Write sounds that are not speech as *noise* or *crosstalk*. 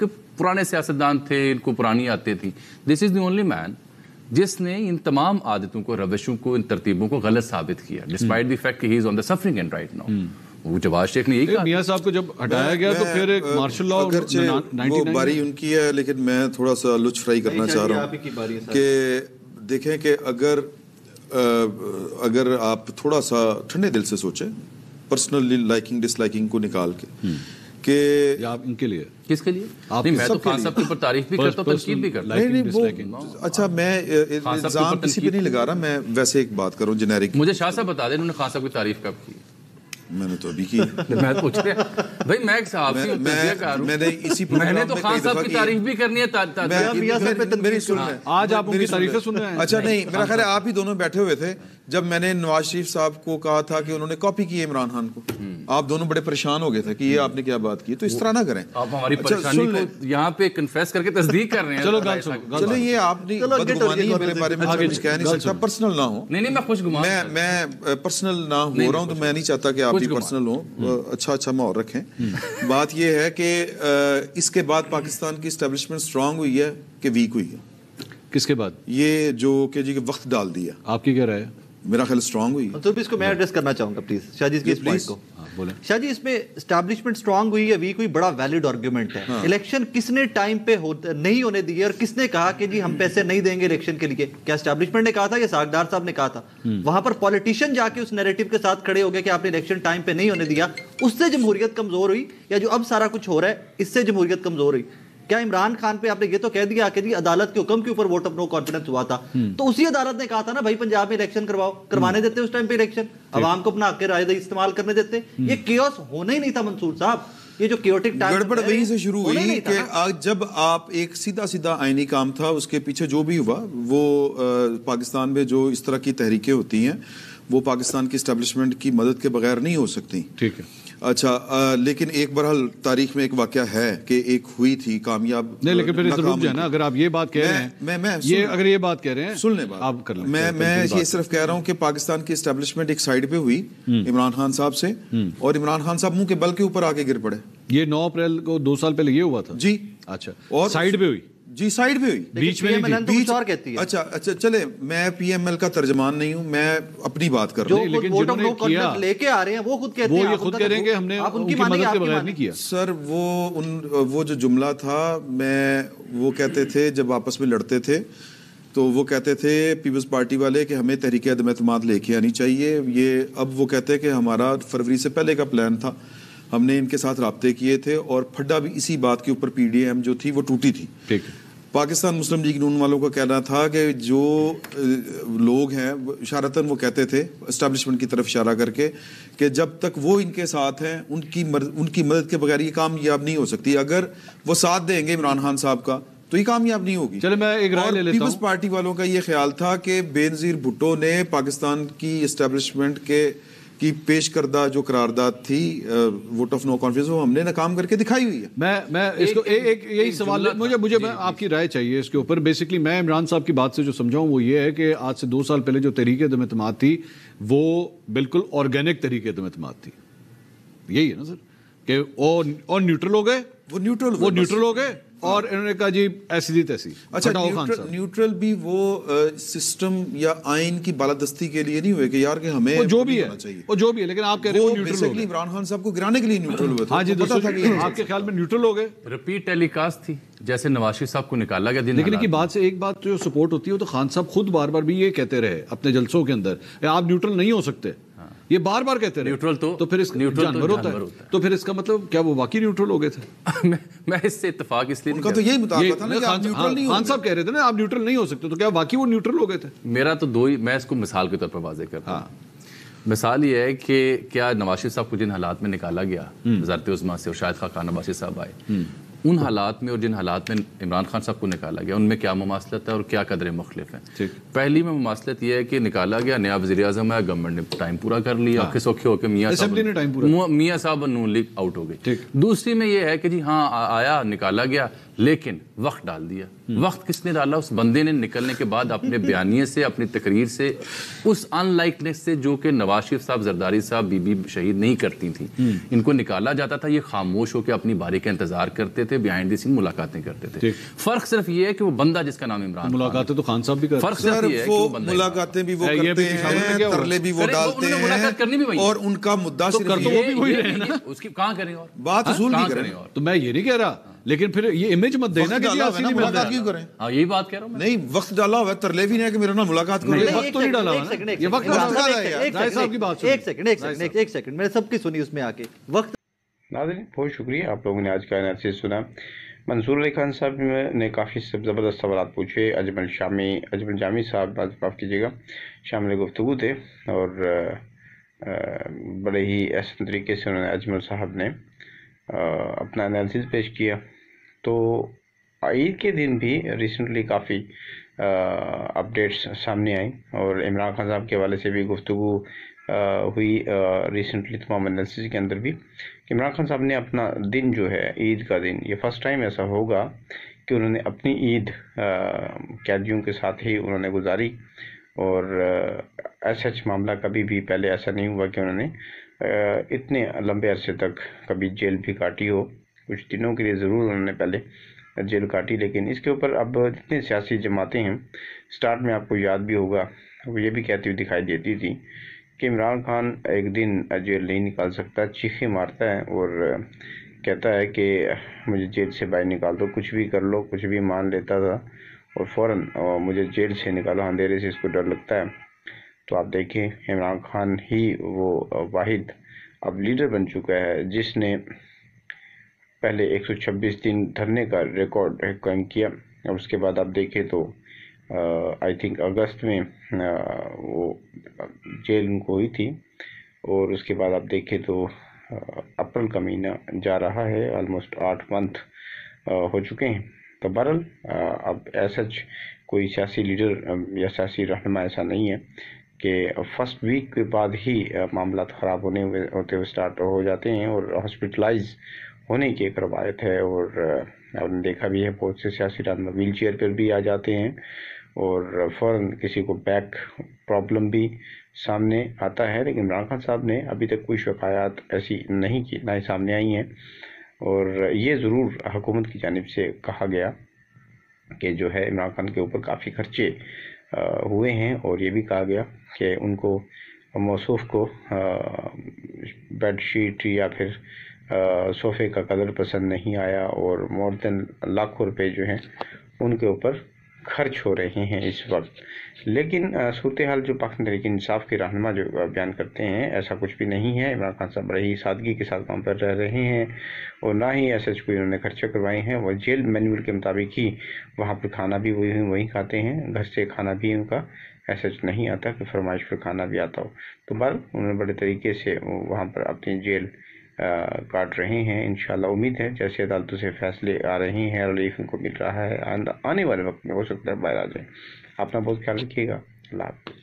कि पुराने सियासतदान थे इनको पुरानी आते थी this is the only man जिसने इन तमाम आदतों को रविशों को इन तरतीबों को गलत साबित किया despite the fact he is on the suffering and right now वो जवाज शेख ने यही कहा मियां साहब को जब हटाया गया तो फिर एक मार्शल लॉ वो बारी उनकी है लेकिन मैं थोड़ा सा लुच फ्राई करना चाह रहा हूँ कि देखें कि अगर अगर आप थोड़ा सा ठंडे दिल से सोचें पर्सनल लाइकिंग डिसलाइकिंग को निकाल के hmm. कि आप इनके लिए किसके लिए आप नहीं, मैं तो खान साहब के ऊपर तारीफ भी करता हूँ तनकीद भी करता नहीं नहीं वो अच्छा मैं इल्ज़ाम किसी पे नहीं लगा रहा मैं वैसे एक बात करूं जेनेरिक मुझे शाह साहब बता दें उन्होंने खान साहब की तारीफ कब की मैंने तो अभी की मैं तो पूछ रहा भाई मैं साहब मैं, मैं, मैंने इसी मैंने तो खान साहब की तारीफ भी करनी है मैं मियां साहब पे मेरी सुन रहे आज आप उनकी तारीफ सुन रहे हैं अच्छा नहीं मेरा हाँ, ख्याल है हाँ। आप ही दोनों बैठे हुए थे जब मैंने नवाज शरीफ साहब को कहा था कि उन्होंने कॉपी की इमरान खान को हम्म। आप दोनों बड़े परेशान हो गए थे कि ये हम्म। आपने क्या बात की तो इस तरह ना करें आप हमारी अच्छा, परेशानी को यहाँ पे कन्फेस करके तस्दीक कर रहे हैं चलो गाल सुनो चलो ये आपने बदगुमानी मेरे बारे में तो कुछ कह नहीं सकता पर्सनल ना हो नहीं नहीं मैं खुश मैं मैं पर्सनल ना हो रहा हूँ तो मैं नहीं चाहता कि आप आप भी पर्सनल हों हम्म। अच्छा अच्छा माहौल रखें हम्म। बात यह है कि इसके बाद पाकिस्तान की स्टेबलिशमेंट स्ट्रांग हुई है कि वीक हुई है किसके बाद ये जो के जी के वक्त डाल दिया आपकी क्या राय है मेरा ख्याल स्ट्रांग हुई तो इसको मैं एड्रेस करना चाहूंगा प्लीज़ शाह जी प्लीज़ शाह जी इसमें स्टैब्लिशमेंट स्ट्रांग हुई या वीक हुई बड़ा वैलिड आर्ग्यूमेंट है इलेक्शन हाँ। किसने टाइम पे होते नहीं होने दिए और किसने कहा कि जी हम पैसे नहीं देंगे इलेक्शन के लिए क्या स्टैब्लिशमेंट ने कहा था या सागदार साहब ने कहा था हम्म। वहां पर पॉलिटिशियन जाके उस नेरेटिव के साथ खड़े हो गए कि आपने इलेक्शन टाइम पे नहीं होने दिया उससे जमहूरियत कमजोर हुई या जो अब सारा कुछ हो रहा है इससे जमहूरियत कमजोर हुई क्या इमरान खान पे आपने ये तो कह दिया कि अदालत के हुक्म के ऊपर वोट ऑफ नो कॉन्फिडेंस हुआ था हम्म। तो उसी अदालत ने कहा था ना भाई पंजाब में इलेक्शन करवाओ करवाने हम्म। देते उस टाइम पे इलेक्शन आवाम को अपना आके राय इस्तेमाल करने देते ये केस हम्म। होना ही नहीं था मंसूर साहब ये जो क्योटिक गड़बड़ वहीं से शुरू हुई कि आज जब आप एक सीधा सीधा आईनी काम था उसके पीछे जो भी हुआ वो पाकिस्तान में जो इस तरह की तहरीकें होती हैं वो पाकिस्तान की इस्टेब्लिशमेंट की मदद के बगैर नहीं हो सकती ठीक है अच्छा आ, लेकिन एक बरहल तारीख में एक वाक्य है कि एक हुई थी कामयाब नहीं लेकिन फिर रुक जाना अगर आप ये बात कह रहे हैं मैं मैं ये अगर ये बात कह रहे हैं सुन ले आप कर लें मैं मैं ये सिर्फ कह रहा हूँ कि पाकिस्तान की इस्टेब्लिशमेंट एक साइड पे हुई हम्म। इमरान खान साहब से हम्म। और इमरान खान साहब मुंह के बल के ऊपर आके गिर पड़े ये नौ अप्रैल को दो साल पहले ये हुआ था जी अच्छा और साइड पे हुई जी साइड पे हुई बीच में तो बीच और कहती है अच्छा अच्छा चले मैं पीएमएल का तर्जमान नहीं हूँ मैं अपनी बात कर रहा हूँ लेकिन जिन्होंने किया लेके आ रहे हैं वो खुद कहते हैं ये खुद कह रहे हैं हमने आप उनकी मदद के बगैर नहीं किया सर वो उन वो जो जुमला था मैं वो कहते थे जब आपस में लड़ते थे तो वो कहते थे पीपल्स पार्टी वाले कि हमें तहरीक अदम एतमाद लेके आनी चाहिए ये अब वो कहते हैं कि हमारा फरवरी से पहले का प्लान था हमने इनके साथ रबते किए थे और फड्डा भी इसी बात के ऊपर पीडीएम जो थी वो टूटी थी ठीक है पाकिस्तान मुस्लिम लीग नून वालों का कहना था कि जो लोग हैं इशारतन वो कहते थे इस्टबलिशमेंट की तरफ इशारा करके कि जब तक वो इनके साथ हैं उनकी मर, उनकी मदद के बगैर ये कामयाब नहीं हो सकती अगर वो साथ देंगे इमरान खान साहब का तो ये कामयाब नहीं होगी चले मैं एक राय ले लेता पीपल्स पार्टी वालों का ये ख्याल था कि बेनजीर भुट्टो ने पाकिस्तान की इस्टबलिशमेंट के की पेश करदा जो करारदाद थी वोट ऑफ नो कॉन्फिडेंस वो हमने नाकाम करके दिखाई हुई है मैं मैं इसको एक, एक, यही सवाल मुझे मुझे मैं आपकी राय चाहिए इसके ऊपर बेसिकली मैं इमरान साहब की बात से जो समझाऊँ वो ये है कि आज से दो साल पहले जो तरीके दम थी वो बिल्कुल ऑर्गेनिक तरीके दम थी यही है ना सर कि और न्यूट्रल हो गए वो न्यूट्रल वो न्यूट्रल हो गए और इन्होंने कहा जी ऐसी तैसी अच्छा न्यूट्रल, न्यूट्रल भी वो सिस्टम या आइन की बालादस्ती के लिए नहीं हुए कि यार कि हमें वो जो भी है चाहिए। वो जो भी है लेकिन आप कह रहे हो न्यूट्रल इमरान खान साहब को गिराने के लिए न्यूट्रल हुए हाँ जी दोस्तों *laughs* आपके ख्याल में न्यूट्रल हो गए रिपीट टेलीकास्ट थी जैसे नवाशी साहब को निकाला गया लेकिन की बात से एक बात जो सपोर्ट होती है तो खान साहब खुद बार बार भी ये कहते रहे अपने जलसों के अंदर आप न्यूट्रल नहीं हो सकते ये बार बार कहते रहे न्यूट्रल तो तो फिर इस न्यूट्रल तो जानवर, तो होता, है। होता है तो फिर इसका मतलब क्या वो वाकई न्यूट्रल हो गए थे *laughs* मैं मैं इससे इतफाक इसलिए उनका तो यही बता रहा था ना कि हाँ, आप न्यूट्रल हाँ, नहीं हो खान हाँ साहब कह रहे थे ना आप न्यूट्रल नहीं हो सकते तो क्या वाकई वो न्यूट्रल हो गए थे मेरा तो दो ही मैं इसको मिसाल के तौर पर वाजे करता हूं मिसाल ये है कि क्या नवाज शरीफ साहब को जिन हालात में निकाला गया हम्म। वजारत उजमा से और शायद खान नवाज साहब आए हम्म। उन हालात में और जिन हालात में इमरान खान साहब को निकाला गया उनमें क्या मुमासलत है और क्या कदरें मुख्तफ हैं पहली में मुमासलत यह है कि निकाला गया नया वजी अजम है गवर्नमेंट ने टाइम पूरा कर लिया हाँ। सौखे होकर मियाँ मियाँ साहब और नून लीग आउट हो गई दूसरी में यह है कि जी हाँ आया निकाला गया लेकिन वक्त डाल दिया हम्म। वक्त किसने डाला उस बंदे ने निकलने के बाद अपने *laughs* बयानिए से अपनी तकरीर से उस अनलाइकनेस से जो कि नवाज शरीफ साहब जरदारी साहब बीबी शहीद नहीं करती थी हम्म। इनको निकाला जाता था ये खामोश होकर अपनी बारी का इंतजार करते थे बिहाइंड दी सीन मुलाकातें करते थे फर्क सिर्फ ये है कि वो बंदा जिसका नाम इमरान मुलाकातें तो खान साहब भी फर्क सिर्फ मुलाकातें भी वो करते भी वो डालते हैं और उनका मुद्दा तो तो उसकी कहाँ करें और बात हाँ, करें और तो मैं ये नहीं कह रहा लेकिन फिर ये इमेज मत देना कि डाला नहीं मुलाकात क्यों करें हाँ यही बात कह रहा हूँ नहीं वक्त डाला हुआ है तरले भी नहीं है कि मेरा ना मुलाकात करो वक्त तो नहीं डाला है ये वक्त डाला है साहब की बात एक सेकंड एक सेकंड एक सेकंड मैंने सबकी सुनी उसमें आके वक्त नाजरीन बहुत शुक्रिया आप लोगों ने आज का एनालिसिस सुना मंसूर अली खान साहब ने काफ़ी ज़बरदस्त सवाल पूछे अजमल शामी अजमल जामी साहब माफ कीजिएगा शामिल गुफ्तु थे और बड़े ही ऐसे तरीके से उन्होंने अजमल साहब ने अपना एनालिसिस पेश किया तो ईद के दिन भी रिसेंटली काफ़ी अपडेट्स सामने आई और इमरान खान साहब के हवाले से भी गुफ्तु हुई रिसेंटली तमाम एनालिसिस के अंदर भी इमरान खान साहब ने अपना दिन जो है ईद का दिन ये फर्स्ट टाइम ऐसा होगा कि उन्होंने अपनी ईद कैदियों के साथ ही उन्होंने गुजारी और ऐसा मामला कभी भी पहले ऐसा नहीं हुआ कि उन्होंने इतने लंबे अरसे तक कभी जेल भी काटी हो कुछ दिनों के लिए ज़रूर उन्होंने पहले जेल काटी लेकिन इसके ऊपर अब जितनी सियासी जमातें हैं स्टार्ट में आपको याद भी होगा वो ये भी कहती हुई दिखाई देती थी कि इमरान खान एक दिन जेल नहीं निकाल सकता चीखे मारता है और कहता है कि मुझे जेल से बाहर निकाल दो कुछ भी कर लो कुछ भी मान लेता था और फ़ौर मुझे जेल से निकालो अंधेरे से इसको डर लगता है तो आप देखें इमरान खान ही वो वाहिद अब लीडर बन चुका है जिसने पहले 126 दिन धरने का रिकॉर्ड कायम किया और उसके बाद आप देखें तो आई थिंक अगस्त में आ, वो जेल उनको हुई थी और उसके बाद आप देखें तो अप्रैल का महीना जा रहा है ऑलमोस्ट आठ मंथ हो चुके हैं तो बहरल अब ऐसा कोई सियासी लीडर या सियासी रहनमा ऐसा नहीं है कि फर्स्ट वीक के बाद ही मामला ख़राब होने होते हुए स्टार्ट हो जाते हैं और हॉस्पिटलाइज होने की एक रवायत है और आपने देखा भी है बहुत से सियासी में व्हील चेयर पर भी आ जाते हैं और फ़ौर किसी को बैक प्रॉब्लम भी सामने आता है लेकिन इमरान खान साहब ने अभी तक कोई शिकायत ऐसी नहीं की ना ही सामने आई हैं और ये ज़रूर हुकूमत की जानब से कहा गया कि जो है इमरान खान के ऊपर काफ़ी खर्चे हुए हैं और ये भी कहा गया कि उनको मौसू को बेड शीट या फिर सोफ़े का कलर पसंद नहीं आया और मोर देन लाखों रुपए जो हैं उनके ऊपर खर्च हो रहे हैं इस वक्त लेकिन सूरत हाल जो पाकिस्तान तरीके इंसाफ के रहनमा जो बयान करते हैं ऐसा कुछ भी नहीं है इमरान खान साहब बड़े ही सादगी के साथ काम पर रह रहे हैं और ना ही ऐसे कोई उन्होंने खर्चे करवाए हैं वह जेल मैनुअल के मुताबिक ही वहाँ पर खाना भी वही वहीं खाते हैं घर से खाना भी उनका ऐसा नहीं आता कि फरमाइश पर खाना भी आता हो तो बल उन्होंने बड़े तरीके से वहाँ पर अपनी जेल काट रहे हैं इन उम्मीद है जैसे अदालतों से फैसले आ रहे हैं रिलीफ उनको मिल रहा है आने वाले वक्त में हो सकता है बाहर आ जाए अपना बहुत ख्याल रखिएगा अल्लाह हाफ